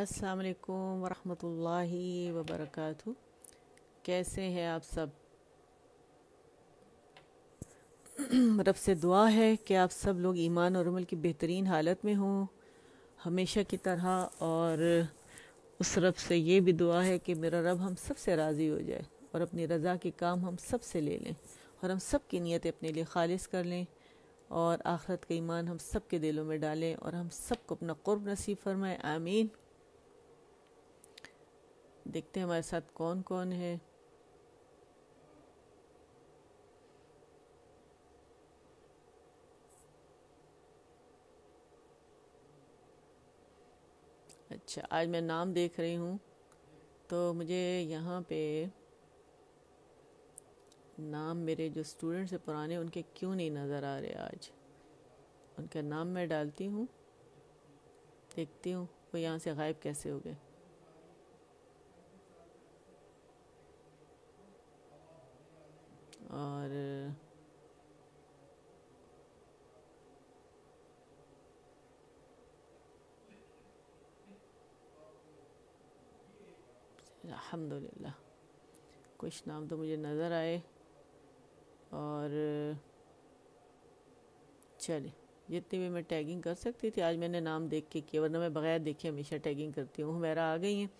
असलकम वरहमतुल्लाहि वबरकत कैसे हैं आप सब रब से दुआ है कि आप सब लोग ईमान और अमल की बेहतरीन हालत में हों हमेशा की तरह और उस रब से ये भी दुआ है कि मेरा रब हम सब से राज़ी हो जाए और अपनी रज़ा के काम हम सब से ले लें और हम सब की नीयतें अपने लिए खालिज कर लें और आखरत का ईमान हम सब के दिलों में डालें और हम सबको अपना कुर्ब नसीब फरमाएँ आमीन देखते हैं हमारे साथ कौन कौन है अच्छा आज मैं नाम देख रही हूँ तो मुझे यहाँ पे नाम मेरे जो स्टूडेंट्स हैं पुराने उनके क्यों नहीं नज़र आ रहे आज उनका नाम मैं डालती हूँ देखती हूँ वो यहाँ से गायब कैसे हो गए और अल्हम्दुलिल्लाह कुछ नाम तो मुझे नज़र आए और चले जितनी भी मैं टैगिंग कर सकती थी आज मैंने नाम देख के किया वरना मैं बग़ैर देखे हमेशा टैगिंग करती हूँ मेरा आ गई हैं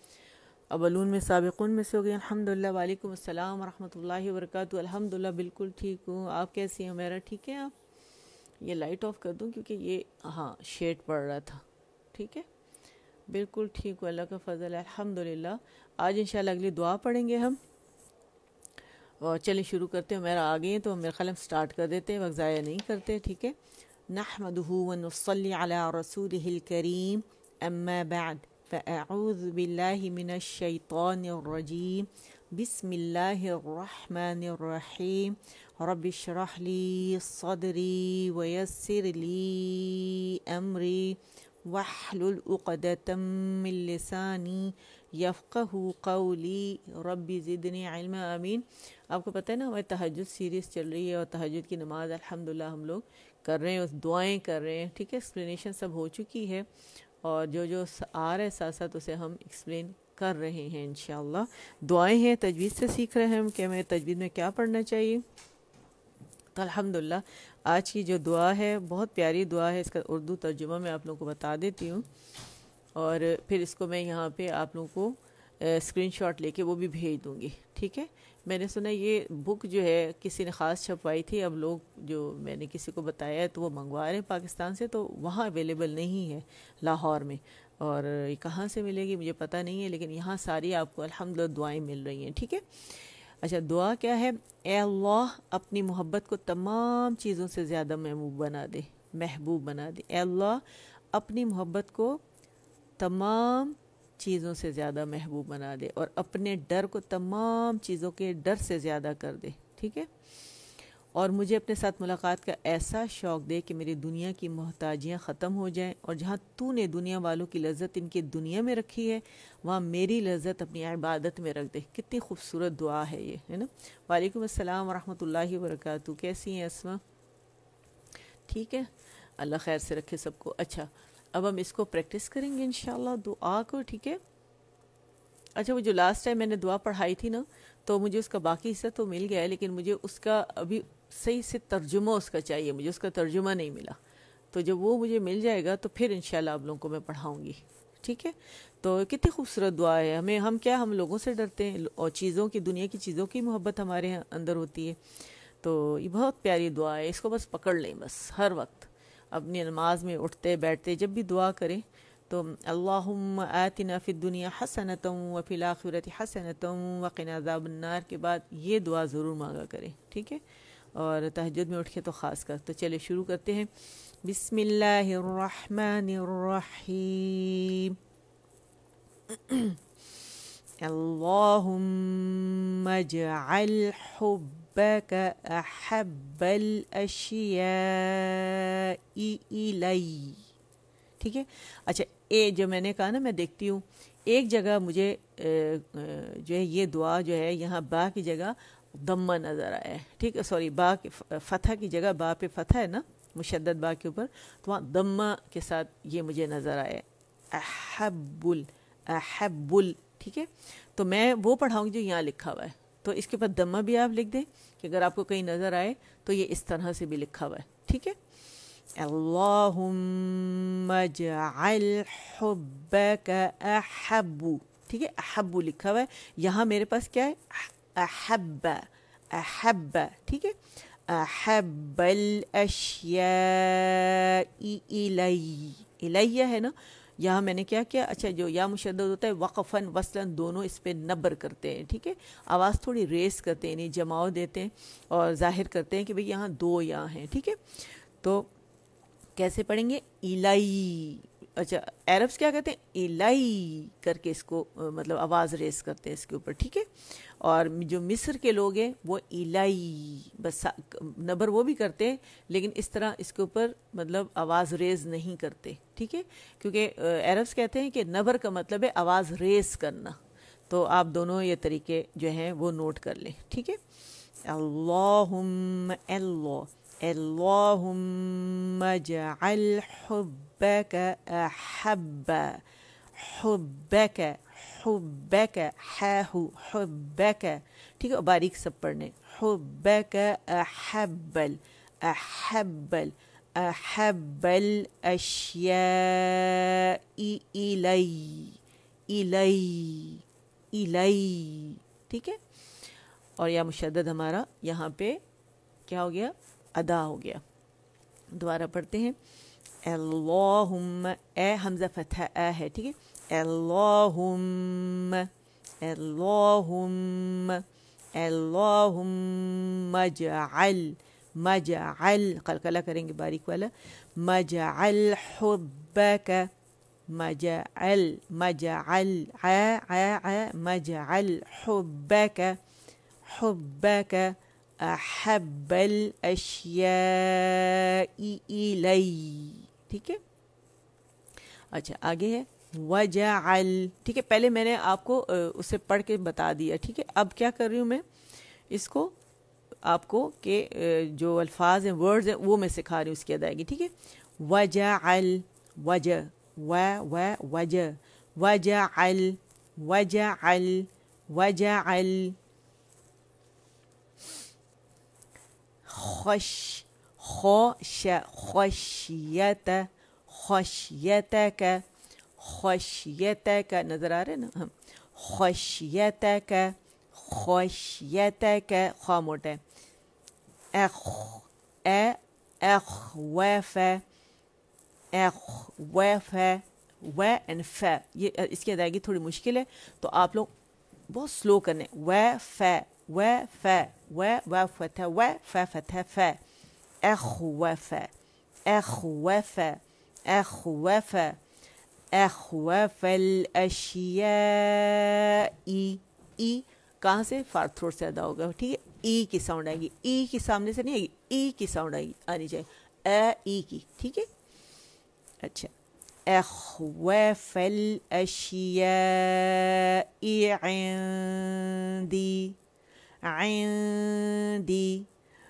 अबलून में सबक़ुन में से हो गई अलहमदिल्ला वालेकुम अस्सलाम वरहमतुल्लाहि वरकत अल्हम्दुलिल्लाह बिल्कुल ठीक हूँ आप कैसी हैं मेरा ठीक है आप ये लाइट ऑफ कर दूँ क्योंकि ये हाँ शेड पड़ रहा था ठीक है बिल्कुल ठीक हूँ अल्लाह का फजल अलहमदिल्ला आज इन अगली दुआ पढ़ेंगे हम और चलें शुरू करते हैं मेरा आ गए हैं तो मेरे ख्याल स्टार्ट कर देते हैं वक्त ज़ाया नहीं करते ठीक है नहमद रसूल करीम अम्मा बैद फ़ाऊज़ बिल्लाशैतरजीम बसमीम रबशरहली सदरी वयसरली अमरी वाहलुलक़दतमिलसानी यफ़्क़ू कौली रबी ज़िदनी इल्म अमीन आपको पता है ना हमारी तहजद सीरीज़ चल रही है और तहजद की नमाज़ अल्हम्दुलिल्लाह हम लोग कर रहे हैं उस दुआएं कर रहे हैं ठीक है एक्सप्लेनेशन सब हो चुकी है और जो जो आ रहा है साथ साथ उसे हम एक्सप्लेन कर रहे हैं इन दुआएं हैं तजवीज़ से सीख रहे हैं हम कि हमें तजवीज़ में क्या पढ़ना चाहिए तो अलहमदिल्ला आज की जो दुआ है बहुत प्यारी दुआ है इसका उर्दू तर्जुमा मैं आप लोगों को बता देती हूँ और फिर इसको मैं यहाँ पे आप लोगों को स्क्रीनशॉट लेके वो भी भेज दूँगी ठीक है मैंने सुना ये बुक जो है किसी ने ख़ास छपवाई थी अब लोग जो मैंने किसी को बताया है तो वो मंगवा रहे हैं पाकिस्तान से तो वहाँ अवेलेबल नहीं है लाहौर में और ये कहाँ से मिलेगी मुझे पता नहीं है लेकिन यहाँ सारी आपको अलहमद दुआएं मिल रही हैं ठीक है अच्छा दुआ क्या है एल्ला अपनी मोहब्बत को तमाम चीज़ों से ज़्यादा महबूब बना दे महबूब बना दे एल्ला अपनी मोहब्बत को तमाम चीज़ों से ज़्यादा महबूब बना दे और अपने डर को तमाम चीज़ों के डर से ज़्यादा कर दे ठीक है और मुझे अपने साथ मुलाकात का ऐसा शौक़ दे कि मेरी दुनिया की मोहताजियाँ ख़त्म हो जाएं और जहाँ तू ने दुनिया वालों की लज्जत इनकी दुनिया में रखी है वहाँ मेरी लज्जत अपनी इबादत में रख दे कितनी खूबसूरत दुआ है ये है ना वालेकुम अस्सलाम वरहमतुल्लाहि वरकत कैसी हैं असमा ठीक है अल्लाह खैर से रखे सबको अच्छा अब हम इसको प्रैक्टिस करेंगे इन दुआ को ठीक है अच्छा वो जो लास्ट टाइम मैंने दुआ पढ़ाई थी ना तो मुझे उसका बाकी हिस्सा तो मिल गया है लेकिन मुझे उसका अभी सही से तर्जुमा उसका चाहिए मुझे उसका तर्जुमा नहीं मिला तो जब वो मुझे मिल जाएगा तो फिर इन आप लोगों को मैं पढ़ाऊँगी ठीक है तो कितनी खूबसूरत दुआ है हमें हम क्या हम लोगों से डरते हैं और चीज़ों की दुनिया की चीज़ों की मोहब्बत हमारे अंदर होती है तो ये बहुत प्यारी दुआ है इसको बस पकड़ लें बस हर वक्त अपनी नमाज में उठते बैठते जब भी दुआ करें तो अल्लाह आतिना फ़िर दुनिया हसनत वफ़िल आखिरत हसनत वक़नाजाबनार के बाद ये दुआ ज़रूर मांगा करें ठीक है और तहजद में उठ के तो ख़ास कर तो चले शुरू करते हैं बिसमीम ربك الأشياء إلي ठीक है अच्छा ए जो मैंने कहा ना मैं देखती हूँ एक जगह मुझे जो है ये दुआ जो है यहाँ बा की जगह दम्मा नज़र आया है ठीक है सॉरी बा के फतह की जगह बा पे फतह है ना मुशद्दत बा के ऊपर तो वहाँ दम्मा के साथ ये मुझे नज़र आया अहबुल अहबुल ठीक है तो मैं वो पढ़ाऊँगी जो यहाँ लिखा हुआ है तो इसके बाद दम्मा भी आप लिख दें कि अगर आपको कहीं नज़र आए तो ये इस तरह से भी लिखा हुआ है ठीक है अल्लाहुम्बक ठीक है अहब्बू लिखा हुआ है यहाँ मेरे पास क्या है अहब अहब ठीक है अहबल अशिया इलैया है ना यहाँ मैंने क्या किया अच्छा जो या मुशद होता है वक़फ़न वसलन दोनों इस पर नबर करते हैं ठीक है आवाज़ थोड़ी रेस करते हैं यानी जमाव देते हैं और जाहिर करते हैं कि भाई यहाँ दो यहाँ हैं ठीक है तो कैसे पढ़ेंगे इलाई अच्छा अरब्स क्या कहते हैं इलाई करके इसको मतलब आवाज़ रेस करते हैं इसके ऊपर ठीक है और जो मिस्र के लोग हैं वो इलाई बस नबर वो भी करते हैं लेकिन इस तरह इसके ऊपर मतलब आवाज़ रेज नहीं करते ठीक है क्योंकि अरब्स कहते हैं कि नबर का मतलब है आवाज़ रेज करना तो आप दोनों ये तरीके जो हैं वो नोट कर लें ठीक है अल्लाहुम्मा अल्लाह हुबैक ठीक है बारीक सब पढ़ने हुबैक अहबल अहबल अहबल अशिया इलई इलई इलई ठीक है और यह मुशद हमारा यहाँ पे क्या हो गया अदा हो गया दोबारा पढ़ते हैं अल्लाहुम्मा ए हमज़ा फतह ए है ठीक है اللهم اللهم اللهم اجعل مجعل جعل قال كلا كرنج بارك ولا ما حبك مجعل مجعل ع ع ع حبك حبك أحب الأشياء إلي ٹھیک ہے اچھا آگے ہے वजाल ठीक है पहले मैंने आपको उसे पढ़ के बता दिया ठीक है अब क्या कर रही हूँ मैं इसको आपको के जो अल्फाज हैं वर्ड्स हैं वो मैं सिखा रही हूँ उसकी अदायगी ठीक है वजाल वज व व वज वजाल वजाल वजाल खश खोश खुशियत खुशियत का خوشیت که نظر آره نه خوشیت که خوشیت که خامورده اخ اخ وف اخ وف و ان ف اس کی ادائیگی تھوڑی تو آپ لو بہت سلو کرنے و ف و ف و و ف ت و وف اخ وف اخ وف, اخ وف अल अशिया ई ई कहाँ से फार थ्रोट से अदा होगा ठीक है ई की साउंड आएगी ई की सामने से नहीं आएगी ई की साउंड आएगी आनी चाहिए ए ई की ठीक है अच्छा अल अशिया ई आंदी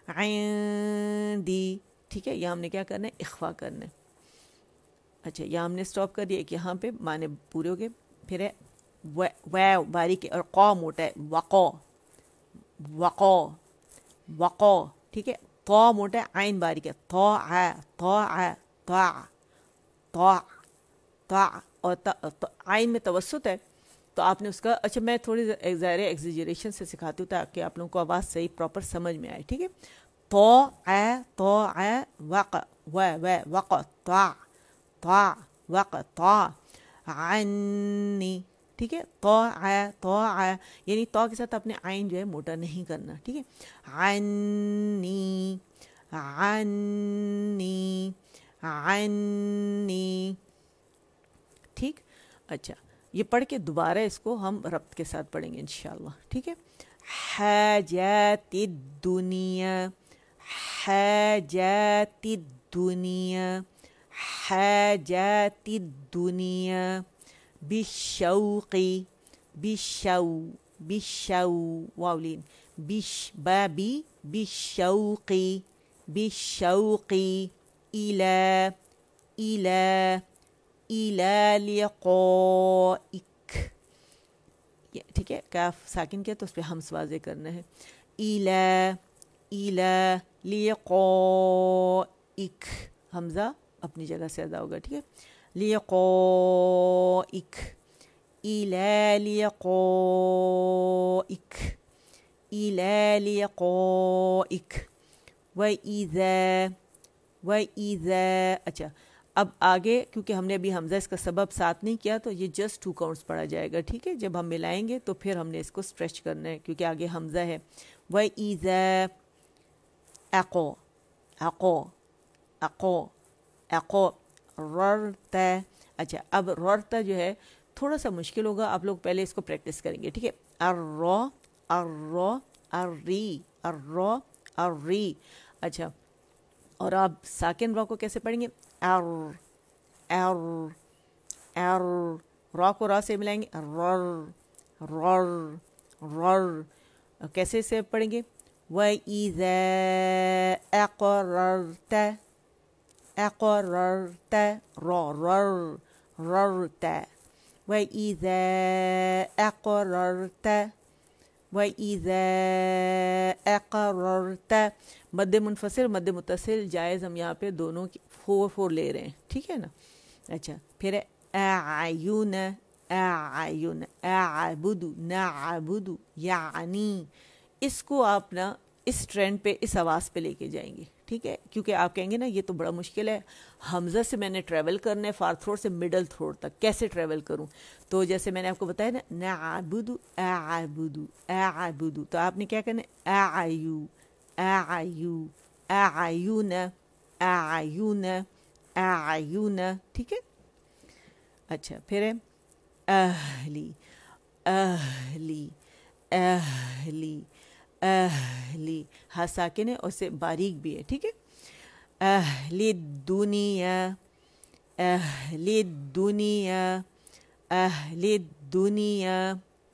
आंदी ठीक है यह हमने क्या करना है इखवा करना है अच्छा यहाँ हमने स्टॉप कर दिया कि यहाँ पे माने पूरे हो गए फिर है वै के और कौ मोटा है वक़ो वक़ो वक़ो ठीक है तो मोटा है आइन बारीक है तो, तो आ तो आ तो तो तो और तो आइन में तवसत है तो आपने उसका अच्छा मैं थोड़ी ज़ाहिर एग्जीजरेशन से सिखाती हूँ ताकि आप लोगों को आवाज़ सही प्रॉपर समझ में आए ठीक है तो आ तो आ वक़ व वक़ तो ता वक़ता अन्नी ठीक है तो आया तो आया यानी तो के साथ अपने आइन जो है मोटा नहीं करना ठीक है आनी आनी आनी ठीक अच्छा ये पढ़ के दोबारा इसको हम रब्त के साथ पढ़ेंगे इन ठीक है हजात दुनिया जैति दुनिया حاجات الدنيا بالشوق بالشو بالشو واولين بش بابي بالشوق بالشوق إلى إلى إلى لقائك ठीक है काफ साकिन किया तो उस पर हमस वाजे करना है إلى إلى لقائك हमज़ा अपनी जगह से अदा होगा ठीक है लिए को इक इले को इक इले को इक व ईज़ व ईज़ अच्छा अब आगे क्योंकि हमने अभी हमजा इसका सबब साथ नहीं किया तो ये जस्ट टू काउंट्स पढ़ा जाएगा ठीक है जब हम मिलाएंगे तो फिर हमने इसको स्ट्रेच करना है क्योंकि आगे हमजा है व ईज़ एको अको अको एको ररत अच्छा अब ररत जो है थोड़ा सा मुश्किल होगा आप लोग पहले इसको प्रैक्टिस करेंगे ठीक है अर री अर रो अर री अच्छा और आप साकिन रॉ को कैसे पढ़ेंगे अर एर एर रॉ को रॉ से मिलाएंगे रर रर रर कैसे से पढ़ेंगे व इज e أقررت ررر ررت وإذا أقررت वईज़ा अकररत मद मुनफसिल मद मुतसिल जायज़ हम यहाँ पे दोनों की फोर फोर ले रहे हैं ठीक है ना अच्छा फिर आयुन आयुन आबुदु नाबुदु यानी इसको आप ना इस ट्रेंड पे इस आवाज़ पे लेके जाएंगे ठीक है क्योंकि आप कहेंगे ना ये तो बड़ा मुश्किल है हमज़ा से मैंने ट्रैवल करना है फार थ्रोड से मिडल थ्रोड तक कैसे ट्रैवल करूँ तो जैसे मैंने आपको बताया ना नाबुदू आबुदू आबुदू तो आपने क्या करना है आयू आयू आयू आयू न आयून आयू न ठीक है अच्छा फिर है अहली अहली अहली अहली हा साकिन है और बारीक भी है ठीक है अहली दुनिया अहली दुनिया अहली दुनिया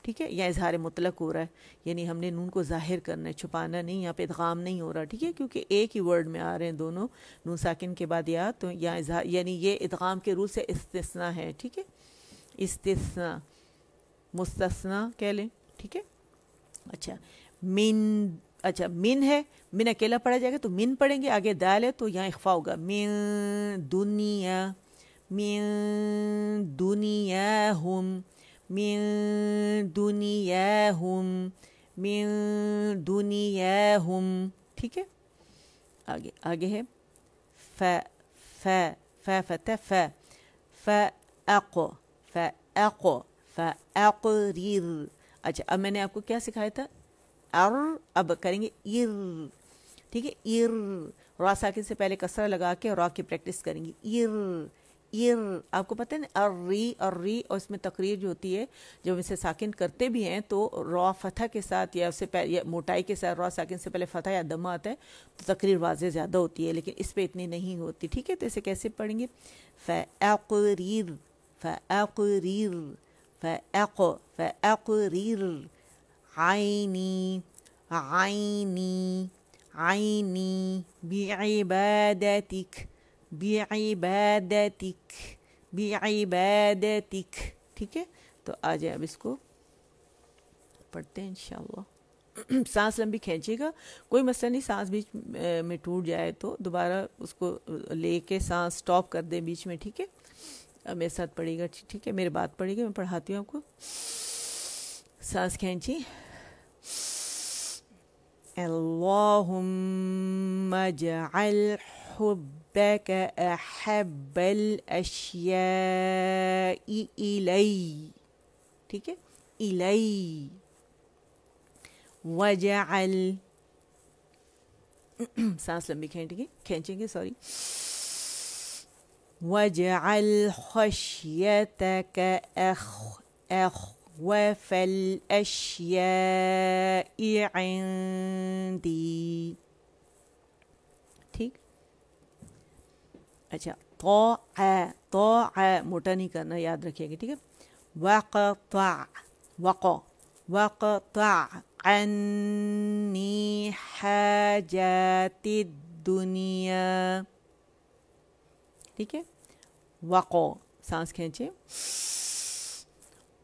ठीक है या इजहार मुतलक हो रहा है यानी हमने नून को जाहिर करना है छुपाना नहीं यहाँ पे इदगाम नहीं हो रहा ठीक है क्योंकि एक ही वर्ड में आ रहे हैं दोनों नून साकिन के बाद या तो या इजहार यानी ये इदगाम के रूप से इस्तना है ठीक है इस्तना मुस्तना कह लें ठीक है अच्छा मिन अच्छा मिन है मिन अकेला पढ़ा जाएगा तो मिन पढ़ेंगे आगे दाल है तो यहाँ इख्फा होगा मिन दुनिया मिन दुनिया हम दुनिया हम दुनिया हम ठीक है आगे आगे है फ फ फ फ फ अक फ अक फ अक अच्छा अब मैंने आपको क्या सिखाया था अर अब करेंगे इर ठीक है इर रॉ साकिन से पहले कसरा लगा के रॉ की प्रैक्टिस करेंगे इर इर आपको पता है ना और री और री और इसमें तकरीर जो होती है जब इसे साकिन करते भी हैं तो रॉ फतह के साथ या उससे या मोटाई के साथ रॉ साकिन से पहले फतह या दमा आता है तो तकरीर वाजे ज़्यादा होती है लेकिन इस पर इतनी नहीं होती ठीक है तो इसे कैसे पढ़ेंगे फ़रीर फ़रीर फ़रीर फ़रीर عيني عيني عيني بعبادتك بعبادتك بعبادتك ठीक है तो आ जाए अब इसको पढ़ते हैं इंशाल्लाह सांस लंबी खींचेगा कोई मसला नहीं सांस बीच में टूट जाए तो दोबारा उसको लेके सांस स्टॉप कर दें बीच में ठीक है मेरे साथ पढ़ेगा ठीक है मेरे बात पढ़ेगा मैं पढ़ाती हूँ आपको ساس ساسكنتي اللهم اجعل حبك أحب الأشياء إلي ठीक إلي واجعل ساس لمبي खेचेंगे खेचेंगे سوري واجعل خشيتك أخ أخ وفالأشياء عندي ٹھیک اچھا طاع طاع موٹا نہیں کرنا یاد رکھیے گا ٹھیک ہے وقطع وق وقطع عني حاجات الدنيا ٹھیک ہے وق سانس کھینچے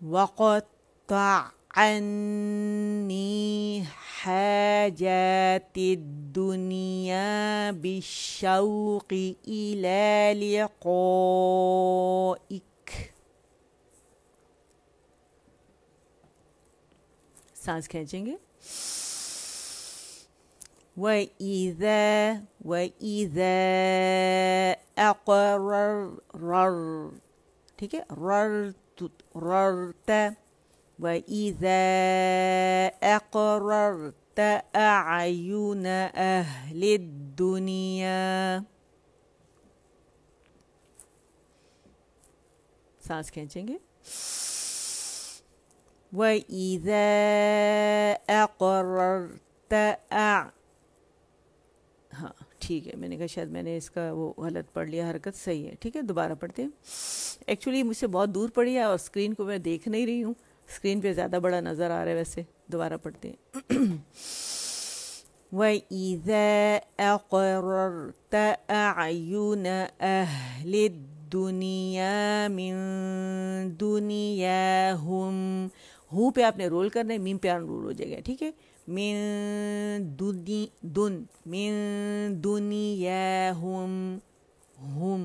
وقطع عني حاجات الدنيا بالشوق إلى لقائك Sounds catching وإذا وإذا أقرر ঠিক أقررت وإذا أقررت أعين أهل الدنيا सांस खींचेंगे وإذا أقررت أعين ठीक है मैंने कहा शायद मैंने इसका वो गलत पढ़ लिया हरकत सही है ठीक है दोबारा पढ़ते हैं एक्चुअली मुझसे बहुत दूर पड़ी है और स्क्रीन को मैं देख नहीं रही हूँ स्क्रीन पे ज़्यादा बड़ा नज़र आ रहा है वैसे दोबारा पढ़ते हैं وإذا أقررت أعين أهل الدنيا من دنياهم हु पे आपने रोल करना है मीम पे अनरोल हो जाएगा ठीक है हुम हुम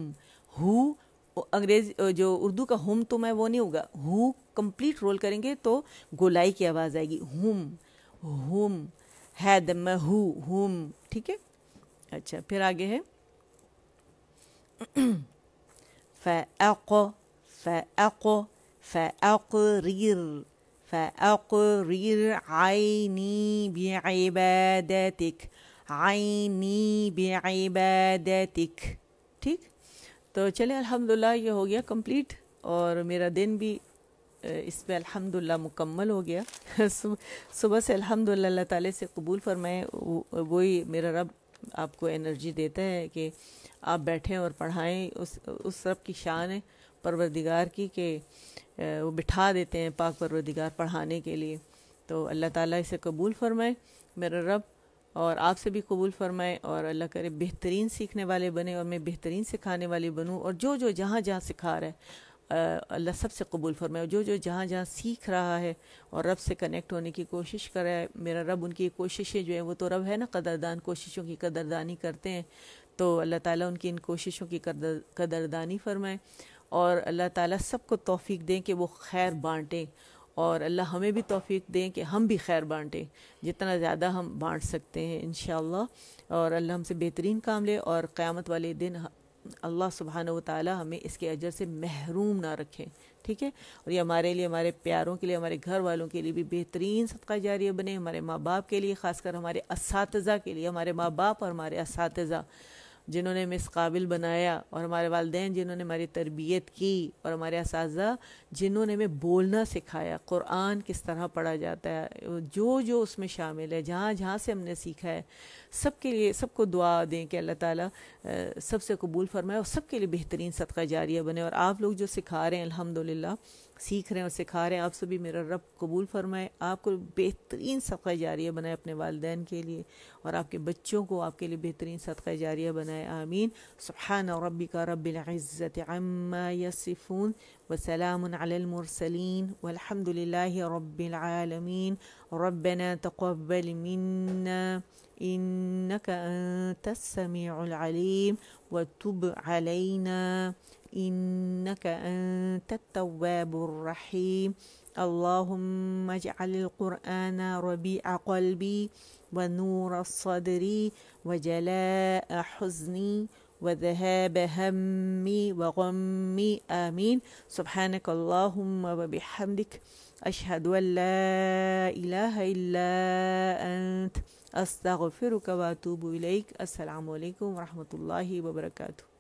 हु अंग्रेज जो उर्दू का हम तो मैं वो नहीं होगा हु कंप्लीट रोल करेंगे तो गोलाई की आवाज़ आएगी हुम हुम हैद हु हुम ठीक है अच्छा फिर आगे है फ़ैको फ़ैको फ़ैर فأقرر عيني بعبادتك عيني بعبادتك ठीक तो चले अल्हम्दुलिल्लाह ये हो गया कंप्लीट और मेरा दिन भी इस पर अल्हम्दुलिल्लाह मुकम्मल हो गया सुबह से अल्हम्दुलिल्लाह अल्लाह ताला से कबूल फरमाए वही मेरा रब आपको एनर्जी देता है कि आप बैठें और पढ़ाएं उस उस रब की शान है परवरदिगार की के वो बिठा देते हैं पाक परवरदिगार पढ़ाने के लिए तो अल्लाह ताला इसे कबूल फरमाए मेरा रब और आपसे भी कबूल फरमाए और अल्लाह करे बेहतरीन सीखने वाले बने और मैं बेहतरीन सिखाने वाली बनूँ और जो जो जहाँ जहाँ सिखा रहा है अल्लाह सब से कबूल फरमाए जो जो जहाँ जहाँ सीख रहा है और रब से कनेक्ट होने की कोशिश कर रहा है मेरा रब उनकी कोशिशें जो है वो तो रब है ना कदरदान कोशिशों की कदरदानी करते हैं तो अल्लाह ताला उनकी इन कोशिशों की कदर कदरदानी फरमाए और अल्लाह ताला सबको तोफ़ी दें कि वो खैर बांटें और अल्लाह हमें भी तोफ़ी दें कि हम भी खैर बांटें जितना ज़्यादा हम बांट सकते हैं इन और अल्लाह हमसे बेहतरीन काम ले और क़्यामत वाले दिन अल्लाह सुबहान ताली हमें इसके अजर से महरूम ना रखें ठीक है और ये हमारे लिए हमारे प्यारों के लिए हमारे घर वालों के लिए भी बेहतरीन सदका जारिया बने हमारे माँ बाप के लिए ख़ासकर हमारे इस के लिए हमारे माँ बाप और हमारे इस जिन्होंने हमें इस काबिल बनाया और हमारे वालदे जिन्होंने हमारी तरबियत की और हमारे इस जिन्होंने हमें बोलना सिखाया क़ुरान किस तरह पढ़ा जाता है जो जो उसमें शामिल है जहाँ जहाँ से हमने सीखा है सब के लिए सबको दुआ दें कि अल्लाह ताला सबसे कबूल फरमाए और सबके लिए बेहतरीन सदका जारिया बने और आप लोग जो सिखा रहे हैं अलहमदिल्ला سیکھ رہے ہیں اور سکھا رہے ہیں آپ سبھی میرا رب قبول فرمائے آپ کو بہترین صدقہ جاریہ بنائے اپنے والدین کے لیے اور آپ کے بچوں کو آپ کے لیے بہترین صدقہ جاریہ بنائے آمین سبحان ربک رب العزت عما یصفون وسلام علی المرسلین والحمد للہ رب العالمین ربنا تقبل منا انك انت السميع العليم وتب علینا إنك أنت التواب الرحيم اللهم اجعل القرآن ربيع قلبي ونور صدري وجلاء حزني وذهاب همي وغمي آمين سبحانك اللهم وبحمدك أشهد أن لا إله إلا أنت أستغفرك وأتوب إليك السلام عليكم ورحمة الله وبركاته